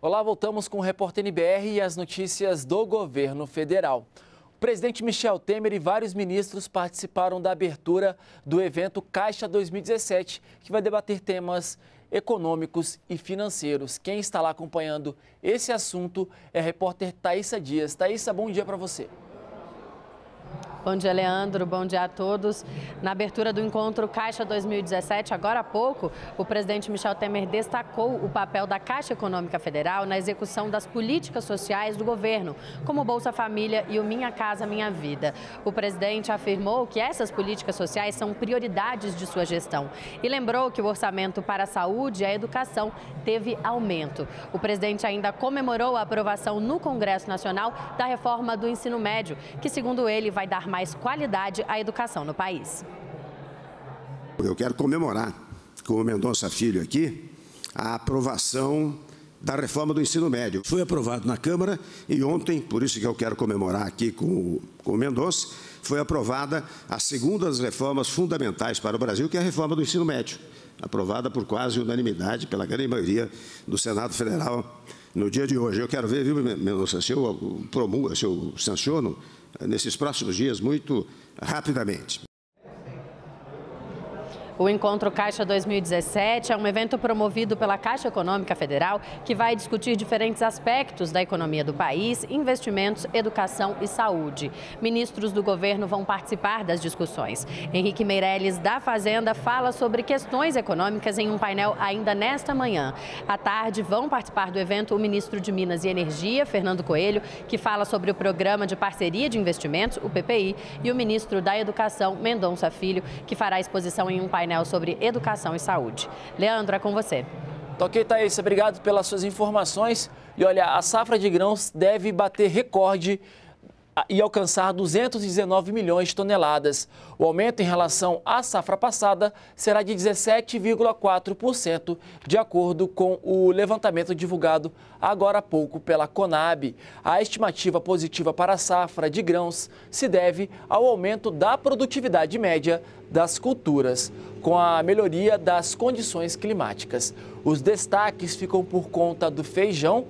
Olá, voltamos com o Repórter NBR e as notícias do governo federal. O presidente Michel Temer e vários ministros participaram da abertura do evento Caixa 2017, que vai debater temas econômicos e financeiros. Quem está lá acompanhando esse assunto é a repórter Thaisa Dias. Thaisa, bom dia para você. Bom dia, Leandro. Bom dia a todos. Na abertura do encontro Caixa 2017, agora há pouco, o presidente Michel Temer destacou o papel da Caixa Econômica Federal na execução das políticas sociais do governo, como Bolsa Família e o Minha Casa Minha Vida. O presidente afirmou que essas políticas sociais são prioridades de sua gestão e lembrou que o orçamento para a saúde e a educação teve aumento. O presidente ainda comemorou a aprovação no Congresso Nacional da reforma do ensino médio, que, segundo ele, vai dar mais qualidade à educação no país. Eu quero comemorar com o Mendonça Filho aqui a aprovação da reforma do ensino médio. Foi aprovado na Câmara e ontem, por isso que eu quero comemorar aqui com o, com o Mendonça, foi aprovada a segunda das reformas fundamentais para o Brasil, que é a reforma do ensino médio, aprovada por quase unanimidade, pela grande maioria do Senado Federal no dia de hoje. Eu quero ver, viu, Mendonça, se eu promulgo, se eu sanciono eh, nesses próximos dias muito rapidamente. O Encontro Caixa 2017 é um evento promovido pela Caixa Econômica Federal que vai discutir diferentes aspectos da economia do país, investimentos, educação e saúde. Ministros do governo vão participar das discussões. Henrique Meirelles, da Fazenda, fala sobre questões econômicas em um painel ainda nesta manhã. À tarde, vão participar do evento o ministro de Minas e Energia, Fernando Coelho, que fala sobre o Programa de Parceria de Investimentos, o PPI, e o ministro da Educação, Mendonça Filho, que fará exposição em um painel painel sobre educação e saúde. Leandro, é com você. Toquei, ok, Thaís. Obrigado pelas suas informações. E olha, a safra de grãos deve bater recorde e alcançar 219 milhões de toneladas. O aumento em relação à safra passada será de 17,4%, de acordo com o levantamento divulgado agora há pouco pela Conab. A estimativa positiva para a safra de grãos se deve ao aumento da produtividade média das culturas, com a melhoria das condições climáticas. Os destaques ficam por conta do feijão,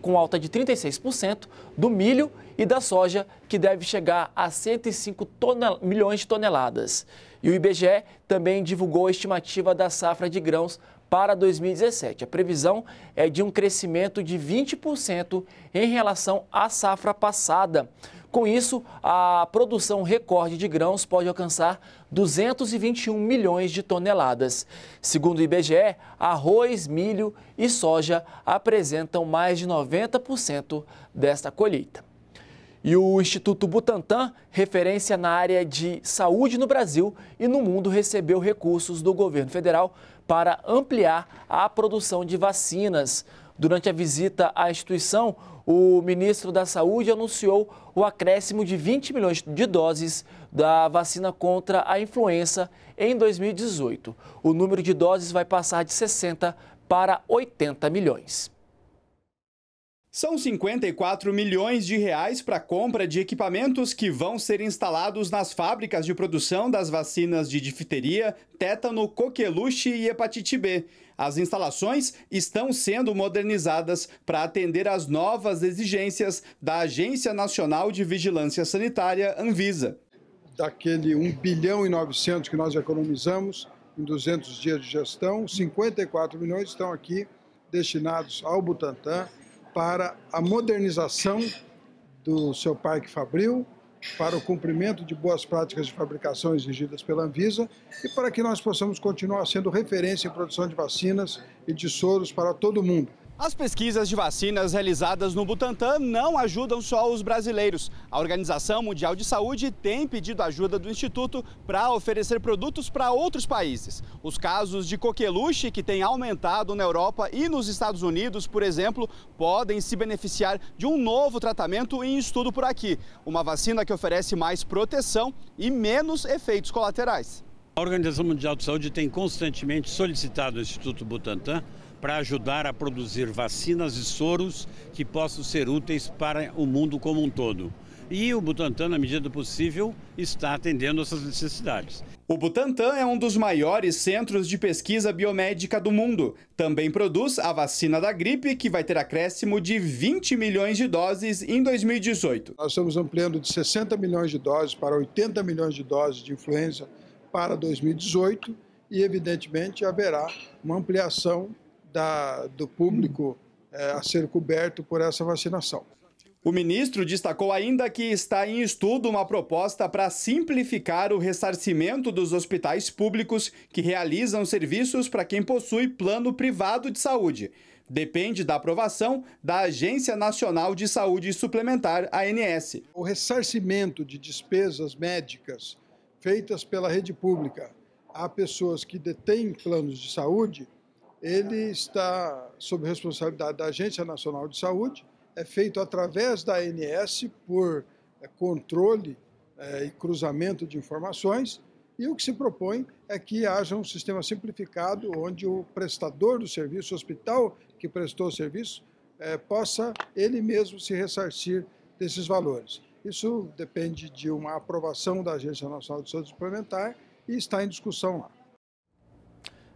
com alta, de 36%, do milho e da soja, que deve chegar a 105 tonel, milhões de toneladas. E o IBGE também divulgou a estimativa da safra de grãos para 2017. A previsão é de um crescimento de 20% em relação à safra passada. Com isso, a produção recorde de grãos pode alcançar 221 milhões de toneladas. Segundo o IBGE, arroz, milho e soja apresentam mais de 90% desta colheita. E o Instituto Butantan, referência na área de saúde no Brasil e no mundo, recebeu recursos do governo federal para ampliar a produção de vacinas. Durante a visita à instituição, o ministro da Saúde anunciou o acréscimo de 20 milhões de doses da vacina contra a influenza em 2018. O número de doses vai passar de 60 para 80 milhões. São 54 milhões de reais para compra de equipamentos que vão ser instalados nas fábricas de produção das vacinas de difteria, tétano, coqueluche e hepatite B. As instalações estão sendo modernizadas para atender às novas exigências da Agência Nacional de Vigilância Sanitária, Anvisa. Daquele 1 bilhão e 900 que nós economizamos em 200 dias de gestão, 54 milhões estão aqui destinados ao Butantan para a modernização do seu parque fabril, para o cumprimento de boas práticas de fabricação exigidas pela Anvisa e para que nós possamos continuar sendo referência em produção de vacinas e de soros para todo mundo. As pesquisas de vacinas realizadas no Butantan não ajudam só os brasileiros. A Organização Mundial de Saúde tem pedido ajuda do Instituto para oferecer produtos para outros países. Os casos de coqueluche, que têm aumentado na Europa e nos Estados Unidos, por exemplo, podem se beneficiar de um novo tratamento em estudo por aqui. Uma vacina que oferece mais proteção e menos efeitos colaterais. A Organização Mundial de Saúde tem constantemente solicitado o Instituto Butantan para ajudar a produzir vacinas e soros que possam ser úteis para o mundo como um todo. E o Butantan, na medida do possível, está atendendo essas necessidades. O Butantan é um dos maiores centros de pesquisa biomédica do mundo. Também produz a vacina da gripe, que vai ter acréscimo de 20 milhões de doses em 2018. Nós estamos ampliando de 60 milhões de doses para 80 milhões de doses de influenza para 2018 e, evidentemente, haverá uma ampliação da, do público é, a ser coberto por essa vacinação. O ministro destacou ainda que está em estudo uma proposta para simplificar o ressarcimento dos hospitais públicos que realizam serviços para quem possui plano privado de saúde. Depende da aprovação da Agência Nacional de Saúde Suplementar, ANS. O ressarcimento de despesas médicas feitas pela rede pública a pessoas que detêm planos de saúde ele está sob responsabilidade da Agência Nacional de Saúde, é feito através da ANS por é, controle é, e cruzamento de informações, e o que se propõe é que haja um sistema simplificado onde o prestador do serviço, o hospital que prestou o serviço, é, possa ele mesmo se ressarcir desses valores. Isso depende de uma aprovação da Agência Nacional de Saúde Suplementar e está em discussão lá.